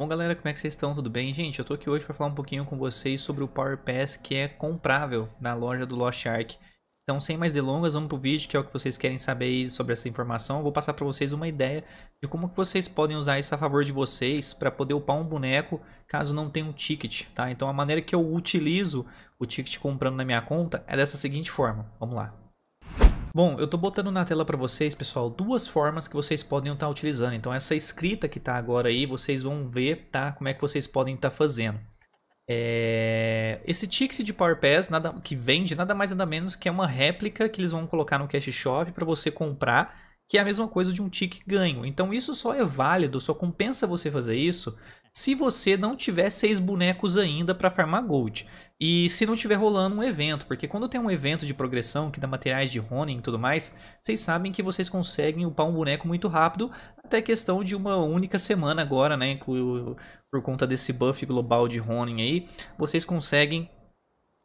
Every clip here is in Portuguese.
Bom galera, como é que vocês estão? Tudo bem? Gente, eu tô aqui hoje para falar um pouquinho com vocês sobre o Power Pass que é comprável na loja do Lost Ark. Então, sem mais delongas, vamos pro vídeo, que é o que vocês querem saber sobre essa informação. Eu vou passar para vocês uma ideia de como que vocês podem usar isso a favor de vocês para poder upar um boneco caso não tenha um ticket, tá? Então, a maneira que eu utilizo o ticket comprando na minha conta é dessa seguinte forma. Vamos lá. Bom, eu tô botando na tela para vocês, pessoal, duas formas que vocês podem estar tá utilizando. Então essa escrita que tá agora aí, vocês vão ver, tá? Como é que vocês podem estar tá fazendo. É... Esse ticket de Power Pass nada... que vende nada mais nada menos que é uma réplica que eles vão colocar no Cash Shop para você comprar que é a mesma coisa de um ticket ganho. Então isso só é válido, só compensa você fazer isso se você não tiver seis bonecos ainda para farmar gold. E se não tiver rolando um evento, porque quando tem um evento de progressão que dá materiais de Ronin e tudo mais, vocês sabem que vocês conseguem upar um boneco muito rápido, até questão de uma única semana agora, né? Por conta desse buff global de Ronin aí, vocês conseguem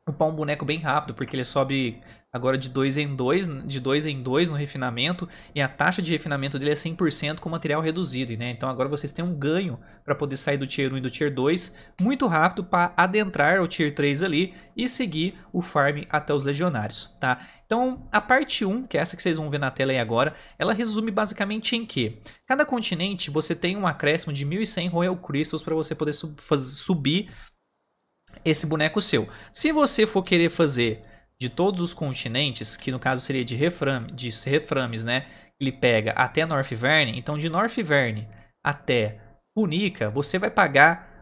upar um boneco bem rápido, porque ele sobe agora de 2 em 2, de 2 em 2 no refinamento, e a taxa de refinamento dele é 100% com material reduzido, né? Então agora vocês têm um ganho para poder sair do Tier 1 e do Tier 2 muito rápido para adentrar o Tier 3 ali e seguir o farm até os legionários, tá? Então, a parte 1, que é essa que vocês vão ver na tela aí agora, ela resume basicamente em que? Cada continente você tem um acréscimo de 1.100 Royal Crystals para você poder sub subir esse boneco seu. Se você for querer fazer de todos os continentes, que no caso seria de, reframe, de reframes, né? Ele pega até North Verne, então de North Verne até Punica, você vai pagar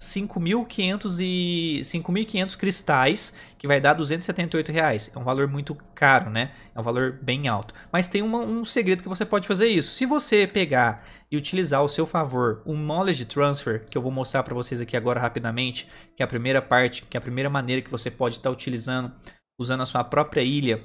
5.500 cristais, que vai dar 278 reais. É um valor muito caro, né? É um valor bem alto. Mas tem uma, um segredo que você pode fazer isso. Se você pegar e utilizar ao seu favor um Knowledge Transfer, que eu vou mostrar para vocês aqui agora rapidamente, que é a primeira parte, que é a primeira maneira que você pode estar tá utilizando, usando a sua própria ilha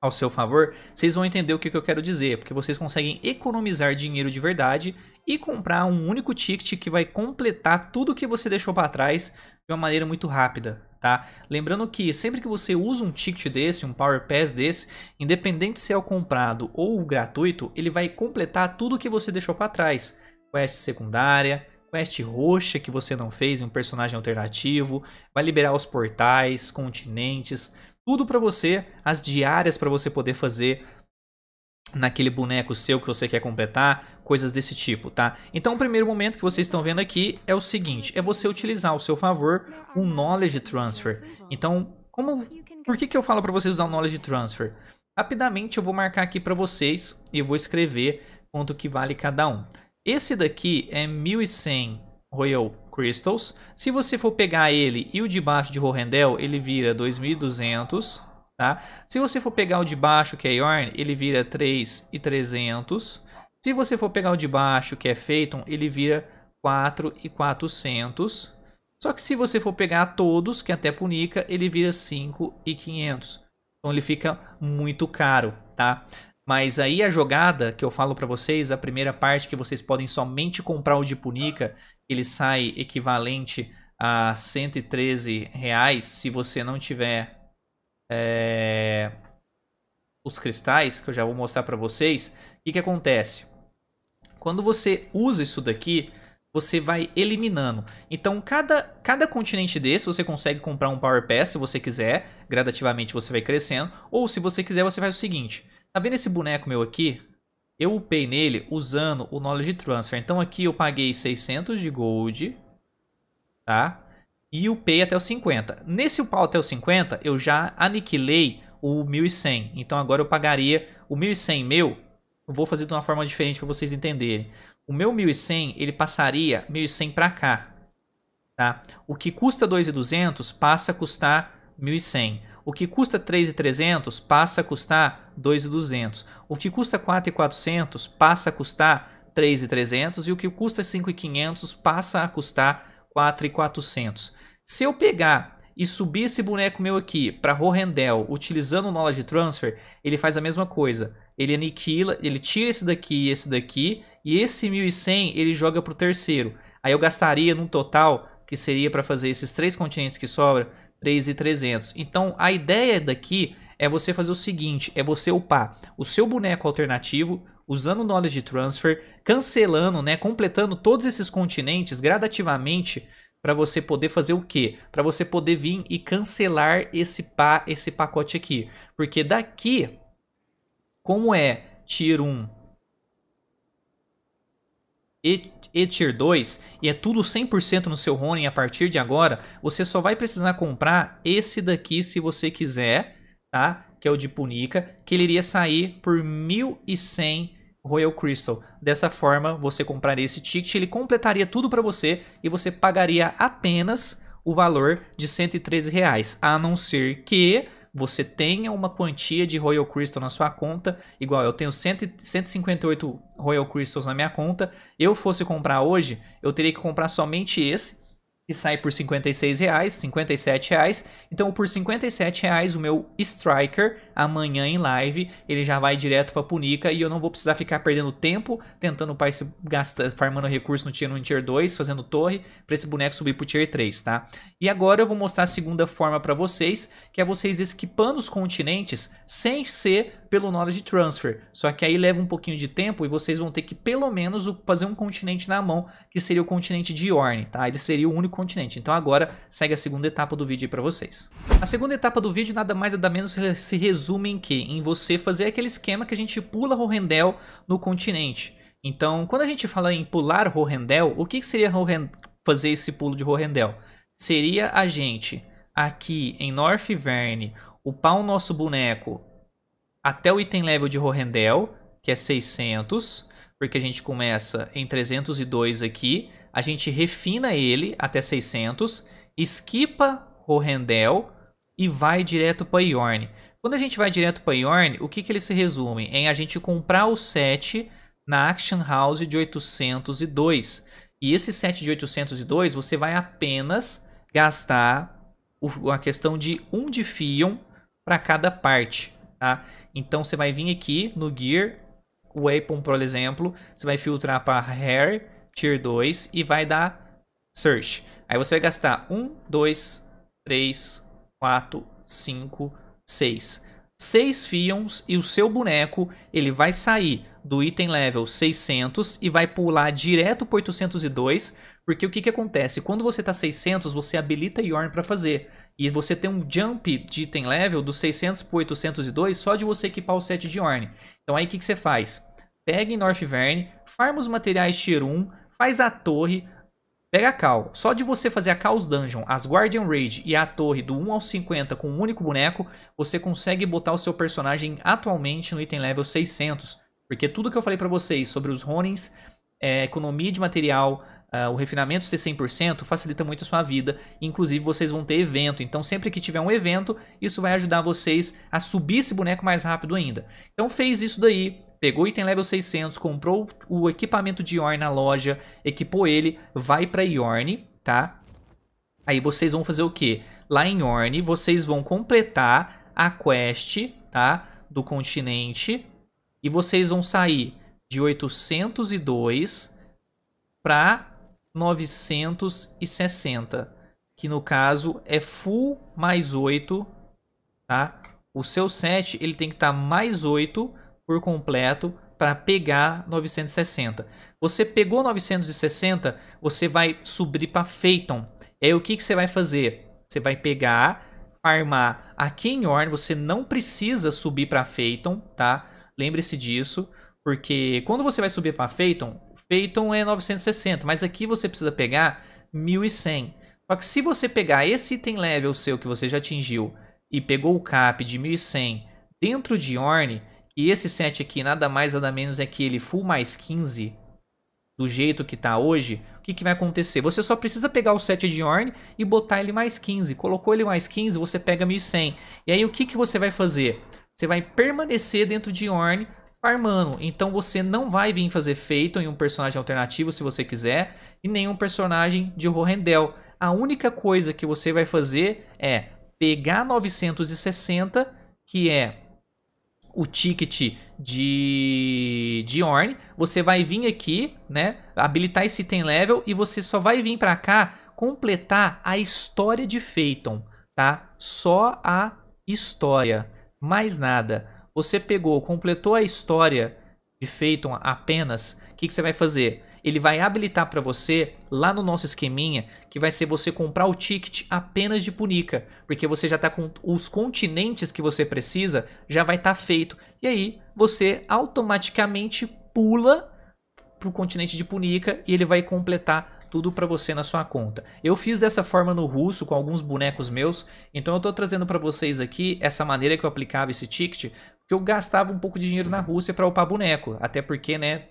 ao seu favor, vocês vão entender o que, que eu quero dizer, porque vocês conseguem economizar dinheiro de verdade e comprar um único ticket que vai completar tudo que você deixou para trás de uma maneira muito rápida, tá? Lembrando que sempre que você usa um ticket desse, um Power Pass desse, independente se é o comprado ou o gratuito, ele vai completar tudo que você deixou para trás. Quest secundária, quest roxa que você não fez em um personagem alternativo, vai liberar os portais, continentes, tudo para você, as diárias para você poder fazer naquele boneco seu que você quer completar, coisas desse tipo, tá? Então o primeiro momento que vocês estão vendo aqui é o seguinte, é você utilizar ao seu favor um Knowledge Transfer. Então, como, por que, que eu falo para vocês usar o Knowledge Transfer? Rapidamente eu vou marcar aqui para vocês e vou escrever quanto que vale cada um. Esse daqui é 1100 Royal Crystals. Se você for pegar ele e o de baixo de Rohendel, ele vira 2200 Tá? Se você for pegar o de baixo, que é Yorn, ele vira 3,300. Se você for pegar o de baixo, que é Phaeton, ele vira 4,400. Só que se você for pegar todos, que é até Punica, ele vira 5,500. Então ele fica muito caro, tá? Mas aí a jogada que eu falo para vocês, a primeira parte que vocês podem somente comprar o de Punica, ele sai equivalente a 113 reais se você não tiver é, os cristais, que eu já vou mostrar para vocês, o que, que acontece? Quando você usa isso daqui, você vai eliminando. Então, cada, cada continente desse, você consegue comprar um Power Pass se você quiser. Gradativamente você vai crescendo. Ou se você quiser, você faz o seguinte. Tá vendo esse boneco meu aqui? Eu upei nele usando o Knowledge Transfer. Então, aqui eu paguei 600 de gold. Tá? e o P até o 50. Nesse upar até o 50, eu já aniquilei o 1100. Então agora eu pagaria o 1100 meu. Eu vou fazer de uma forma diferente para vocês entenderem. O meu 1100, ele passaria 1100 para cá. Tá? O que custa 2,200 passa a custar 1100. O que custa 3,300 passa a custar 2,200. O que custa 4,400 passa a custar 3,300. E o que custa 5,500 passa a custar 4,400. Se eu pegar e subir esse boneco meu aqui para Rohendel utilizando o Knowledge Transfer, ele faz a mesma coisa. Ele aniquila, ele tira esse daqui e esse daqui, e esse 1100 ele joga para o terceiro. Aí eu gastaria num total, que seria para fazer esses três continentes que sobra, 3,300. Então a ideia daqui é você fazer o seguinte, é você upar o seu boneco alternativo, usando o knowledge transfer, cancelando, né, completando todos esses continentes gradativamente para você poder fazer o quê? Para você poder vir e cancelar esse pa esse pacote aqui, porque daqui como é tier 1 e, e tier 2 e é tudo 100% no seu Ronin a partir de agora, você só vai precisar comprar esse daqui se você quiser, tá? que é o de Punica, que ele iria sair por 1.100 Royal Crystal. Dessa forma, você compraria esse ticket, ele completaria tudo para você e você pagaria apenas o valor de 113 reais, a não ser que você tenha uma quantia de Royal Crystal na sua conta, igual eu tenho 100, 158 Royal Crystals na minha conta, eu fosse comprar hoje, eu teria que comprar somente esse, que sai por 56 reais, 57 reais. Então, por 57 reais, o meu Striker amanhã em live, ele já vai direto pra Punica e eu não vou precisar ficar perdendo tempo tentando pai se gastar, farmando recurso no tier 1 e tier 2, fazendo torre, pra esse boneco subir pro tier 3, tá? E agora eu vou mostrar a segunda forma pra vocês, que é vocês esquipando os continentes sem ser pelo knowledge transfer. Só que aí leva um pouquinho de tempo e vocês vão ter que pelo menos fazer um continente na mão, que seria o continente de Orne, tá? Ele seria o único continente. Então agora segue a segunda etapa do vídeo aí pra vocês. A segunda etapa do vídeo nada mais nada menos se resume resume em quê? Em você fazer aquele esquema que a gente pula Rohendel no continente. Então, quando a gente fala em pular Rohendel, o que seria fazer esse pulo de Rohendel? Seria a gente, aqui em North Verne, upar o nosso boneco até o item level de Rohendel, que é 600, porque a gente começa em 302 aqui, a gente refina ele até 600, esquipa Rohendel e vai direto para Yorn. Quando a gente vai direto para Yorn, o que, que ele se resume? É em a gente comprar o set na Action House de 802. E esse set de 802 você vai apenas gastar a questão de um de Fion para cada parte. Tá? Então você vai vir aqui no Gear, Weapon, por exemplo, você vai filtrar para Hair, Tier 2 e vai dar Search. Aí você vai gastar 1, 2, 3, 4, 5, 6. 6 fions e o seu boneco ele vai sair do item level 600 e vai pular direto para 802, porque o que, que acontece? Quando você está 600, você habilita Yorn para fazer, e você tem um jump de item level dos 600 para 802 só de você equipar o set de Yorn. Então aí o que, que você faz? Pega em Verne, farma os materiais tier 1, faz a torre, Pega a Cal. Só de você fazer a Chaos Dungeon, as Guardian rage e a torre do 1 ao 50 com um único boneco, você consegue botar o seu personagem atualmente no item level 600. Porque tudo que eu falei para vocês sobre os Ronins, é, economia de material, uh, o refinamento ser 100% facilita muito a sua vida. Inclusive vocês vão ter evento, então sempre que tiver um evento, isso vai ajudar vocês a subir esse boneco mais rápido ainda. Então fez isso daí, pegou o item level 600, comprou o equipamento de Yorn na loja, equipou ele, vai pra Yorn, tá? Aí vocês vão fazer o quê? Lá em Yorn, vocês vão completar a quest, tá? Do continente. E vocês vão sair de 802 para 960. Que no caso é full mais 8, tá? O seu set ele tem que estar tá mais 8 por completo para pegar 960. Você pegou 960, você vai subir para Phaeton. E aí o que, que você vai fazer? Você vai pegar, farmar aqui em Orn, você não precisa subir para Phaeton, tá? Lembre-se disso, porque quando você vai subir para Phaeton, Phaeton é 960, mas aqui você precisa pegar 1100. Só que se você pegar esse item level seu que você já atingiu e pegou o cap de 1100 dentro de Orne, e esse set aqui nada mais nada menos é que ele full mais 15 do jeito que está hoje, o que, que vai acontecer? Você só precisa pegar o set de Orne e botar ele mais 15. Colocou ele mais 15, você pega 1100. E aí o que, que você vai fazer? Você vai permanecer dentro de Orne farmando. Então você não vai vir fazer feito em um personagem alternativo se você quiser e nenhum personagem de Rohendel. A única coisa que você vai fazer é pegar 960, que é o ticket de, de Orn, você vai vir aqui, né, habilitar esse item level e você só vai vir para cá completar a história de Phaeton, tá? Só a história, mais nada. Você pegou, completou a história de Phaeton apenas, o que, que você vai fazer? ele vai habilitar para você lá no nosso esqueminha que vai ser você comprar o ticket apenas de Punica, porque você já está com os continentes que você precisa, já vai estar tá feito. E aí você automaticamente pula pro continente de Punica e ele vai completar tudo para você na sua conta. Eu fiz dessa forma no russo com alguns bonecos meus, então eu estou trazendo para vocês aqui essa maneira que eu aplicava esse ticket, porque eu gastava um pouco de dinheiro na Rússia para upar boneco, até porque, né,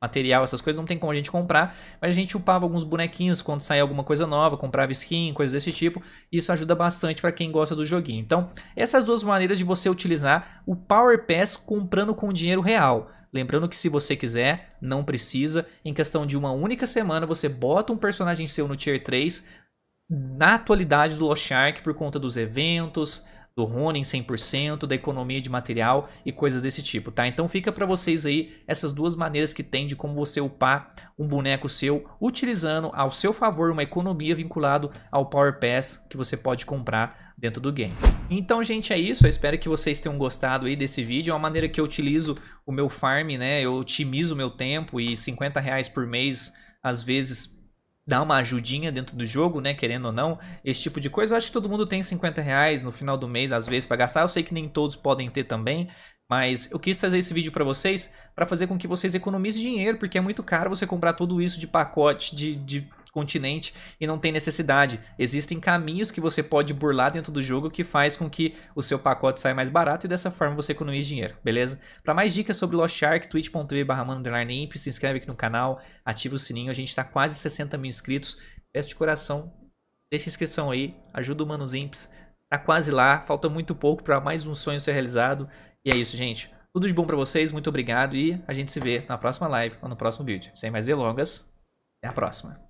material, essas coisas, não tem como a gente comprar, mas a gente upava alguns bonequinhos quando saía alguma coisa nova, comprava skin, coisas desse tipo, isso ajuda bastante para quem gosta do joguinho. Então, essas duas maneiras de você utilizar o Power Pass comprando com dinheiro real. Lembrando que se você quiser, não precisa, em questão de uma única semana você bota um personagem seu no Tier 3, na atualidade do Lost Shark por conta dos eventos, do Ronin 100%, da economia de material e coisas desse tipo, tá? Então fica para vocês aí essas duas maneiras que tem de como você upar um boneco seu utilizando ao seu favor uma economia vinculado ao Power Pass que você pode comprar dentro do game. Então, gente, é isso. Eu espero que vocês tenham gostado aí desse vídeo. É uma maneira que eu utilizo o meu farm, né? Eu otimizo o meu tempo e 50 reais por mês, às vezes dar uma ajudinha dentro do jogo, né? Querendo ou não, esse tipo de coisa. Eu acho que todo mundo tem 50 reais no final do mês, às vezes, para gastar. Eu sei que nem todos podem ter também. Mas eu quis trazer esse vídeo para vocês para fazer com que vocês economizem dinheiro, porque é muito caro você comprar tudo isso de pacote, de, de continente e não tem necessidade. Existem caminhos que você pode burlar dentro do jogo que faz com que o seu pacote saia mais barato e dessa forma você economize dinheiro, beleza? Para mais dicas sobre Lost Shark, twitch.tv/mano_imp, se inscreve aqui no canal, ativa o sininho, a gente tá quase 60 mil inscritos. Peço de coração, deixa a inscrição aí, ajuda o Manos Imps. Tá quase lá, falta muito pouco para mais um sonho ser realizado. E é isso, gente. Tudo de bom para vocês, muito obrigado e a gente se vê na próxima live ou no próximo vídeo. Sem mais delongas, até a próxima.